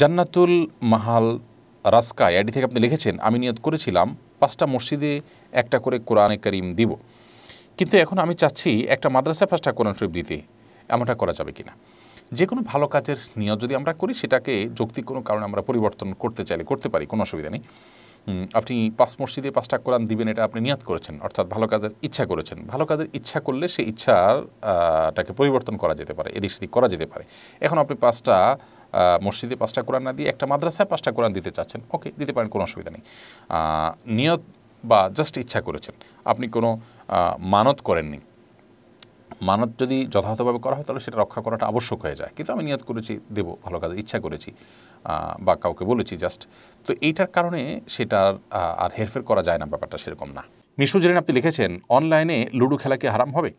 জান্নাতুল মাহাল রাস্কা এডি থেকে আপনি লিখেছেন আমি নিয়ত করেছিলাম পাঁচটা মসজিদে একটা করে কোরআনে করিম দিব কিন্তু এখন আমি চাচ্ছি একটা মাদ্রাসায় পাঁচটা কোরআন শরীফ দিতে এমনটা করা যাবে কিনা যে কোনো ভালো কাজের নিয়ত যদি আমরা করি সেটাকে যৌক্তিক কোনো কারণে আমরা পরিবর্তন করতে চাইলে করতে পারি কোনো অসুবিধা নেই আপনি পাঁচ মসজিদে পাঁচটা কোরআন দিবেন এটা আপনি নিয়াদ করেছেন অর্থাৎ ভালো কাজের ইচ্ছা করেছেন ভালো কাজের ইচ্ছা করলে সেই ইচ্ছাটাকে পরিবর্তন করা যেতে পারে এদিক সেদিক করা যেতে পারে এখন আপনি পাঁচটা মসজিদে পাঁচটা কোরআন না দিয়ে একটা মাদ্রাসায় পাঁচটা কোরআন দিতে চাচ্ছেন ওকে দিতে পারেন কোনো অসুবিধা নেই নিয়ত বা জাস্ট ইচ্ছা করেছেন আপনি কোনো মানত করেননি মানত যদি যথাযথভাবে করা হয় তাহলে সেটা রক্ষা করাটা আবশ্যক হয়ে যায় কিন্তু আমি নিয়ত করেছি দেব ভালো কাজ ইচ্ছা করেছি বা কাউকে বলেছি জাস্ট তো এইটার কারণে সেটার আর হেরফের করা যায় না ব্যাপারটা সেরকম না নিশু জেরেন আপনি লিখেছেন অনলাইনে লুডো খেলা কি হারাম হবে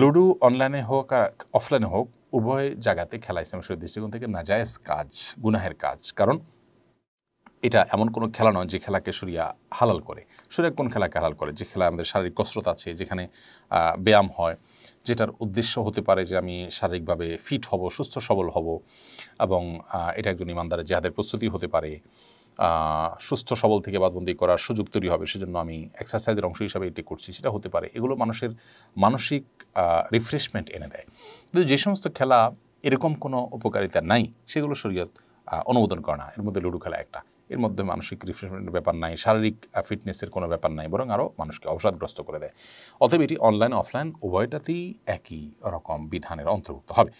লুডো অনলাইনে হোক আর অফলাইনে হোক উভয় জায়গাতে খেলা ইসলাম দৃষ্টিকোণ থেকে নাজায়েজ কাজ গুনাহের কাজ কারণ এটা এমন কোনো খেলা নয় যে খেলাকে সরিয়া হালাল করে সরিয়া কোন খেলাকে হালাল করে যে খেলা আমাদের শারীরিক কসরত আছে যেখানে ব্যায়াম হয় যেটার উদ্দেশ্য হতে পারে যে আমি শারীরিকভাবে ফিট হব সুস্থ সবল হব এবং এটা একজন ইমানদারের জেহাদের প্রস্তুতি হতে পারে সুস্থ সবল থেকে বাদবন্দি করার সুযোগ তৈরি হবে সেজন্য আমি এক্সারসাইজের অংশ হিসাবে এটি করছি সেটা হতে পারে এগুলো মানুষের মানসিক রিফ্রেশমেন্ট এনে দেয় কিন্তু যে সমস্ত খেলা এরকম কোনো উপকারিতা নাই সেগুলো শরীয়ত অনুমোদন করে না এর মধ্যে লুডো খেলা একটা এর মধ্যে মানসিক রিফ্রেশমেন্টের ব্যাপার নাই শারীরিক ফিটনেসের কোনো ব্যাপার নাই বরং আরও মানুষকে অবসাদগ্রস্ত করে দেয় অতএব এটি অনলাইন অফলাইন উভয়টাতেই একই রকম বিধানের অন্তর্ভুক্ত হবে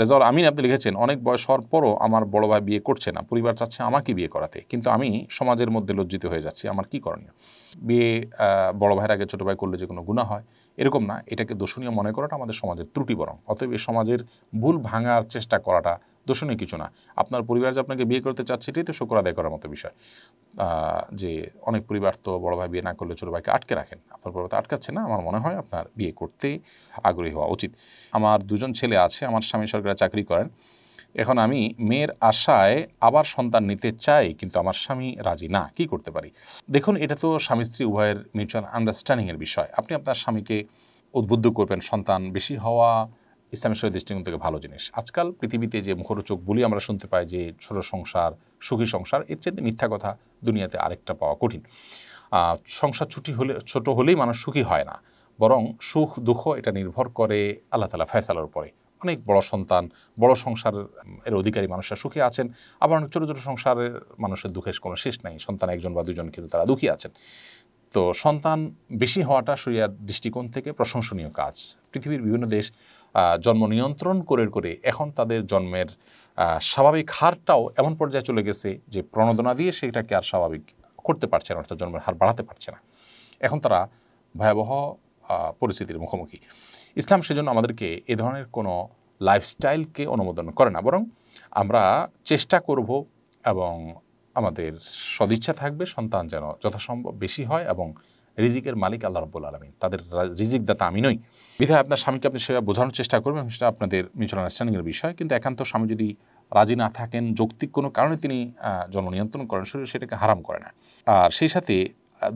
রেজল আমিন আপনি লিখেছেন অনেক বয়স হওয়ার পরও আমার বড় ভাই বিয়ে করছে না পরিবার চাচ্ছে আমাকে বিয়ে করাতে কিন্তু আমি সমাজের মধ্যে লজ্জিত হয়ে যাচ্ছি আমার কি করণীয় বিয়ে বড় ভাইয়ের আগে ছোটো ভাই করলে যে কোনো গুণা হয় এরকম না এটাকে দোষণীয় মনে করাটা আমাদের সমাজের ত্রুটি বরং অতএব এ সমাজের ভুল ভাঙার চেষ্টা করাটা দোষণীয় কিছু না আপনার পরিবার যে আপনাকে বিয়ে করতে চাচ্ছে এটাই তো শকর আদায় করার মতো বিষয় যে অনেক পরিবার তো বড় ভাই বিয়ে না করলে ছোটো ভাইকে আটকে রাখেন আপনার পরিবার তো আটকাচ্ছে না আমার মনে হয় আপনার বিয়ে করতে আগ্রহী হওয়া উচিত আমার দুজন ছেলে আছে আমার স্বামী সরকারে চাকরি করেন এখন আমি মেয়ের আশায় আবার সন্তান নিতে চাই কিন্তু আমার স্বামী রাজি না কি করতে পারি দেখুন এটা তো স্বামী স্ত্রী উভয়ের মিউচুয়াল আন্ডারস্ট্যান্ডিংয়ের বিষয় আপনি আপনার স্বামীকে উদ্বুদ্ধ করবেন সন্তান বেশি হওয়া ইসলামের শরীর দৃষ্টিকোণ থেকে ভালো জিনিস আজকাল পৃথিবীতে যে মুখরোচক বলি আমরা শুনতে পাই যে ছোট সংসার সুখী সংসার এর চেয়ে মিথ্যা কথা দুনিয়াতে আরেকটা পাওয়া কঠিন সংসার ছুটি হলে ছোট হলেই মানুষ সুখী হয় না বরং সুখ দুঃখ এটা নির্ভর করে আল্লাহ তালা ফয়সালার উপরে অনেক বড় সন্তান বড় সংসার এর অধিকারী মানুষরা সুখে আছেন আবার অনেক ছোটো ছোটো সংসারের মানুষের দুঃখের কোনো শেষ নাই সন্তান একজন বা দুজন কিন্তু তারা দুঃখী আছেন তো সন্তান বেশি হওয়াটা শরিয়ার দৃষ্টিকোণ থেকে প্রশংসনীয় কাজ পৃথিবীর বিভিন্ন দেশ জন্ম নিয়ন্ত্রণ করে করে এখন তাদের জন্মের স্বাভাবিক হারটাও এমন পর্যায়ে চলে গেছে যে প্রণোদনা দিয়ে সেটাকে আর স্বাভাবিক করতে পারছে না অর্থাৎ জন্মের হার বাড়াতে পারছে না এখন তারা ভয়াবহ পরিস্থিতির মুখোমুখি ইসলাম সেজন্য আমাদেরকে এ ধরনের কোনো লাইফস্টাইলকে অনুমোদন করে না বরং আমরা চেষ্টা করব এবং আমাদের সদিচ্ছা থাকবে সন্তান যেন যথাসম্ভব বেশি হয় এবং রিজিকের মালিক আল্লাহ রব্বুল আলমিন তাদের রিজিক দাতা আমি নই বিধায় আপনার স্বামীকে আপনি সেটা বোঝানোর চেষ্টা করবেন সেটা আপনাদের মিউচুয়াল আন্ডারস্ট্যান্ডিংয়ের বিষয় কিন্তু একান্ত স্বামী যদি রাজি না থাকেন যৌক্তিক কোনো কারণে তিনি জন্ম নিয়ন্ত্রণ করেন শরীর সেটাকে হারাম করে না আর সেই সাথে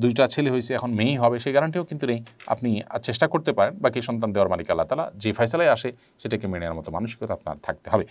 দুইটা ছেলে হয়েছে এখন মেয়েই হবে সেই গ্যারান্টিও কিন্তু নেই আপনি চেষ্টা করতে পারেন বাকি সন্তান দেওয়ার মালিক আল্লাহ তালা যে ফয়সালায় আসে সেটাকে মেনে নেওয়ার মতো মানসিকতা আপনার থাকতে হবে